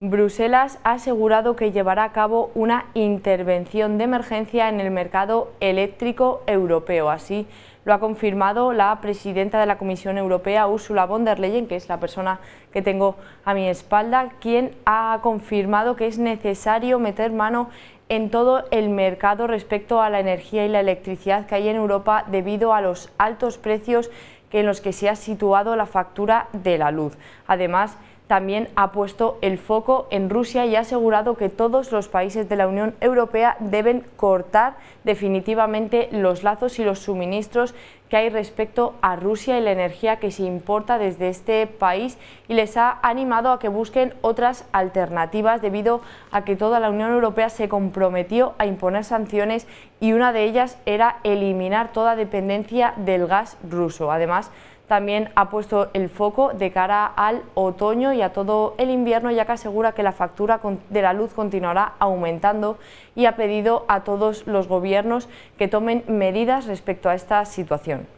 Bruselas ha asegurado que llevará a cabo una intervención de emergencia en el mercado eléctrico europeo. Así lo ha confirmado la presidenta de la Comisión Europea, Ursula von der Leyen, que es la persona que tengo a mi espalda, quien ha confirmado que es necesario meter mano en todo el mercado respecto a la energía y la electricidad que hay en Europa debido a los altos precios en los que se ha situado la factura de la luz. Además, también ha puesto el foco en Rusia y ha asegurado que todos los países de la Unión Europea deben cortar definitivamente los lazos y los suministros que hay respecto a Rusia y la energía que se importa desde este país y les ha animado a que busquen otras alternativas debido a que toda la Unión Europea se comprometió a imponer sanciones y una de ellas era eliminar toda dependencia del gas ruso. Además, también ha puesto el foco de cara al otoño y a todo el invierno, ya que asegura que la factura de la luz continuará aumentando y ha pedido a todos los gobiernos que tomen medidas respecto a esta situación.